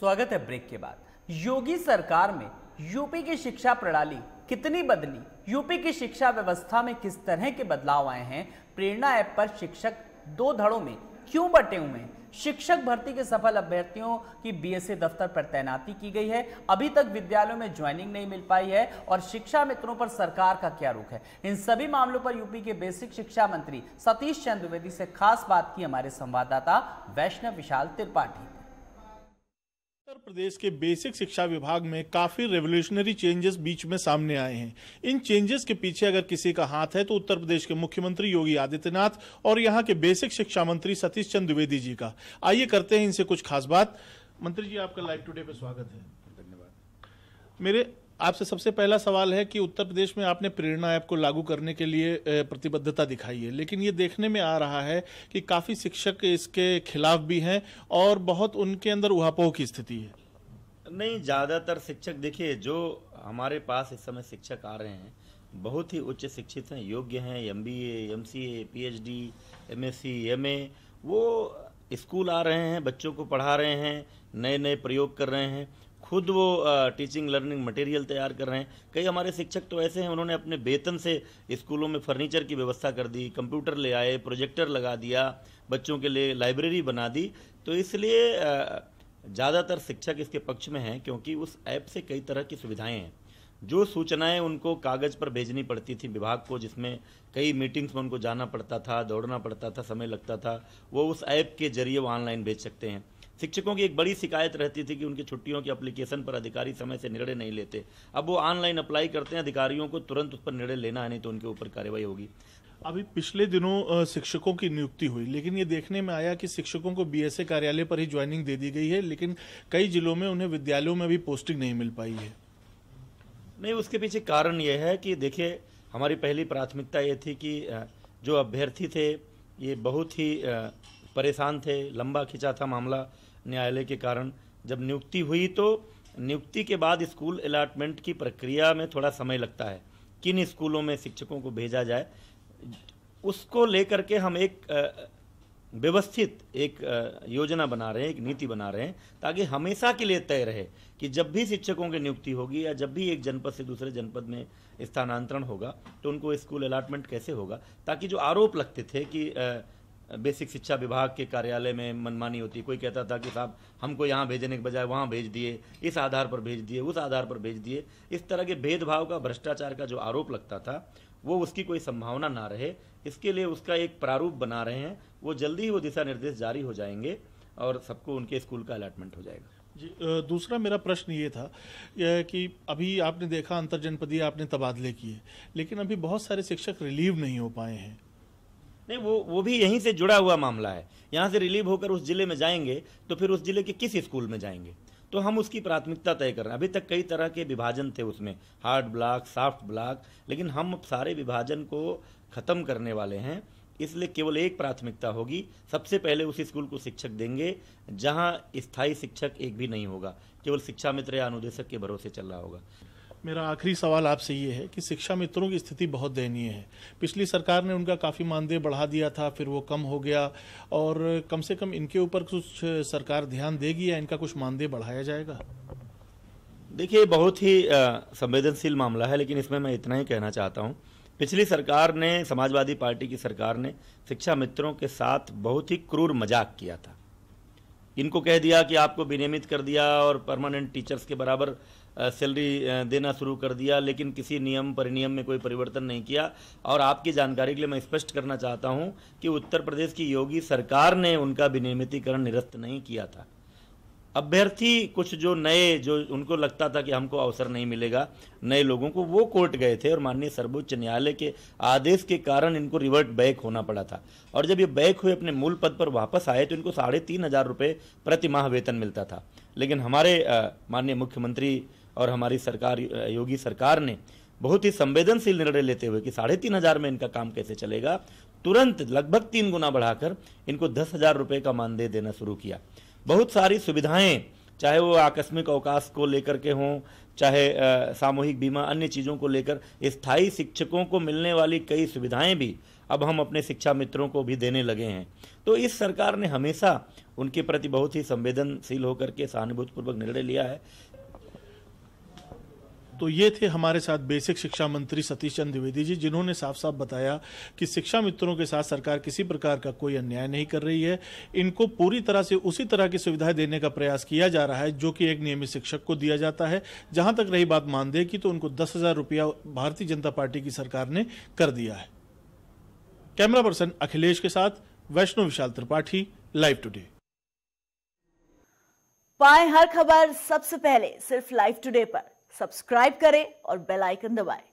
स्वागत है ब्रेक के बाद योगी सरकार में यूपी की शिक्षा प्रणाली कितनी बदली यूपी की शिक्षा व्यवस्था में किस तरह के बदलाव आए हैं प्रेरणा ऐप पर शिक्षक दो धड़ों में क्यों बटे हुए हैं शिक्षक भर्ती के सफल अभ्यर्थियों की बीएसए दफ्तर पर तैनाती की गई है अभी तक विद्यालयों में ज्वाइनिंग नहीं मिल पाई है और शिक्षा मित्रों पर सरकार का क्या रुख है इन सभी मामलों पर यूपी के बेसिक शिक्षा मंत्री सतीश चंद्रवेदी से खास बात की हमारे संवाददाता वैष्णव विशाल त्रिपाठी प्रदेश के बेसिक शिक्षा विभाग में काफी रेवोल्यूशनरी चेंजेस बीच में सामने आए हैं इन चेंजेस के पीछे अगर किसी का हाथ है तो उत्तर प्रदेश के मुख्यमंत्री योगी आदित्यनाथ और यहाँ के बेसिक शिक्षा मंत्री सतीश चंद द्विवेदी जी का आइए करते हैं इनसे कुछ खास बात मंत्री जी आपका लाइव टूडे पे स्वागत है धन्यवाद मेरे आपसे सबसे पहला सवाल है कि उत्तर प्रदेश में आपने प्रेरणा ऐप को लागू करने के लिए प्रतिबद्धता दिखाई है लेकिन ये देखने में आ रहा है कि काफ़ी शिक्षक इसके खिलाफ भी हैं और बहुत उनके अंदर उहापोह की स्थिति है नहीं ज़्यादातर शिक्षक देखिए जो हमारे पास इस समय शिक्षक आ रहे हैं बहुत ही उच्च शिक्षित हैं योग्य हैं M B M C A P H D M S C M A वो स्कूल आ रहे हैं बच्चों को पढ़ा रहे हैं नए नए प्रयोग कर रहे हैं खुद वो टीचिंग लर्निंग मटेरियल तैयार कर रहे हैं कई हमारे शिक्षक तो ऐसे हैं उन्होंने अपने वेतन से स्कूलों में फर्नीचर की व्यवस्था कर दी कंप्यूटर ले आए प्रोजेक्टर लगा दिया बच्चों के लिए लाइब्रेरी बना दी तो इसलिए आ, ज़्यादातर शिक्षक इसके पक्ष में हैं क्योंकि उस ऐप से कई तरह की सुविधाएं हैं जो सूचनाएं उनको कागज़ पर भेजनी पड़ती थी विभाग को जिसमें कई मीटिंग्स में उनको जाना पड़ता था दौड़ना पड़ता था समय लगता था वो उस ऐप के जरिए वो ऑनलाइन भेज सकते हैं शिक्षकों की एक बड़ी शिकायत रहती थी कि उनकी छुट्टियों की अप्लीकेशन पर अधिकारी समय से निर्णय नहीं लेते अब वो ऑनलाइन अप्लाई करते हैं अधिकारियों को तुरंत उस पर निर्णय लेना है नहीं तो उनके ऊपर कार्रवाई होगी अभी पिछले दिनों शिक्षकों की नियुक्ति हुई लेकिन ये देखने में आया कि शिक्षकों को बीएसए कार्यालय पर ही ज्वाइनिंग दे दी गई है लेकिन कई जिलों में उन्हें विद्यालयों में भी पोस्टिंग नहीं मिल पाई है नहीं उसके पीछे कारण यह है कि देखिए हमारी पहली प्राथमिकता ये थी कि जो अभ्यर्थी थे ये बहुत ही परेशान थे लंबा खिंचा था मामला न्यायालय के कारण जब नियुक्ति हुई तो नियुक्ति के बाद स्कूल अलाटमेंट की प्रक्रिया में थोड़ा समय लगता है किन स्कूलों में शिक्षकों को भेजा जाए उसको लेकर के हम एक व्यवस्थित एक योजना बना रहे हैं एक नीति बना रहे हैं ताकि हमेशा के लिए तय रहे कि जब भी शिक्षकों की नियुक्ति होगी या जब भी एक जनपद से दूसरे जनपद में स्थानांतरण होगा तो उनको स्कूल अलाटमेंट कैसे होगा ताकि जो आरोप लगते थे कि बेसिक शिक्षा विभाग के कार्यालय में मनमानी होती कोई कहता था कि साहब हमको यहाँ भेजने के बजाय वहाँ भेज दिए इस आधार पर भेज दिए उस आधार पर भेज दिए इस तरह के भेदभाव का भ्रष्टाचार का जो आरोप लगता था वो उसकी कोई संभावना ना रहे इसके लिए उसका एक प्रारूप बना रहे हैं वो जल्दी ही वो दिशा निर्देश जारी हो जाएंगे और सबको उनके स्कूल का अलाटमेंट हो जाएगा जी दूसरा मेरा प्रश्न ये था कि अभी आपने देखा जनपदीय आपने तबादले किए लेकिन अभी बहुत सारे शिक्षक रिलीव नहीं हो पाए हैं नहीं वो वो भी यहीं से जुड़ा हुआ मामला है यहाँ से रिलीव होकर उस जिले में जाएंगे तो फिर उस जिले के किस स्कूल में जाएंगे तो हम उसकी प्राथमिकता तय कर रहे हैं अभी तक कई तरह के विभाजन थे उसमें हार्ड ब्लॉक सॉफ्ट ब्लॉक लेकिन हम सारे विभाजन को ख़त्म करने वाले हैं इसलिए केवल एक प्राथमिकता होगी सबसे पहले उस स्कूल को शिक्षक देंगे जहां स्थायी शिक्षक एक भी नहीं होगा केवल शिक्षा मित्र या अनुदेशक के भरोसे चल रहा होगा मेरा आखिरी सवाल आपसे ये है कि शिक्षा मित्रों की स्थिति बहुत दयनीय है पिछली सरकार ने उनका काफ़ी मानदेय बढ़ा दिया था फिर वो कम हो गया और कम से कम इनके ऊपर कुछ सरकार ध्यान देगी या इनका कुछ मानदेय बढ़ाया जाएगा देखिए बहुत ही संवेदनशील मामला है लेकिन इसमें मैं इतना ही कहना चाहता हूँ पिछली सरकार ने समाजवादी पार्टी की सरकार ने शिक्षा मित्रों के साथ बहुत ही क्रूर मजाक किया था इनको कह दिया कि आपको विनियमित कर दिया और परमानेंट टीचर्स के बराबर सैलरी देना शुरू कर दिया लेकिन किसी नियम परिनियम में कोई परिवर्तन नहीं किया और आपकी जानकारी के लिए मैं स्पष्ट करना चाहता हूं कि उत्तर प्रदेश की योगी सरकार ने उनका विनियमितीकरण निरस्त नहीं किया था अभ्यर्थी कुछ जो नए जो उनको लगता था कि हमको अवसर नहीं मिलेगा नए लोगों को वो कोर्ट गए थे और माननीय सर्वोच्च न्यायालय के आदेश के कारण इनको रिवर्ट बैक होना पड़ा था और जब ये बैक हुए अपने मूल पद पर वापस आए तो इनको साढ़े तीन हज़ार रुपये प्रति माह वेतन मिलता था लेकिन हमारे माननीय मुख्यमंत्री और हमारी सरकार योगी सरकार ने बहुत ही संवेदनशील निर्णय लेते हुए कि साढ़े तीन हज़ार में इनका काम कैसे चलेगा तुरंत लगभग तीन गुना बढ़ाकर इनको दस हज़ार रुपये का मानदेय देना शुरू किया बहुत सारी सुविधाएं चाहे वो आकस्मिक अवकाश को लेकर के हों चाहे सामूहिक बीमा अन्य चीज़ों को लेकर स्थायी शिक्षकों को मिलने वाली कई सुविधाएं भी अब हम अपने शिक्षा मित्रों को भी देने लगे हैं तो इस सरकार ने हमेशा उनके प्रति बहुत ही संवेदनशील होकर के सहानुभूतिपूर्वक निर्णय लिया है तो ये थे हमारे साथ बेसिक शिक्षा मंत्री सतीश चंद द्विवेदी जी जिन्होंने साफ साफ बताया कि शिक्षा मित्रों के साथ सरकार किसी प्रकार का कोई अन्याय नहीं कर रही है इनको पूरी तरह से उसी तरह की सुविधाएं देने का प्रयास किया जा रहा है जो कि एक नियमित शिक्षक को दिया जाता है जहां तक रही बात मानदेय की तो उनको दस हजार रुपया भारतीय जनता पार्टी की सरकार ने कर दिया है कैमरा पर्सन अखिलेश के साथ वैष्णो विशाल त्रिपाठी लाइव टुडे पाए हर खबर सबसे पहले सिर्फ लाइव टुडे पर सब्सक्राइब करें और बेल आइकन दबाएं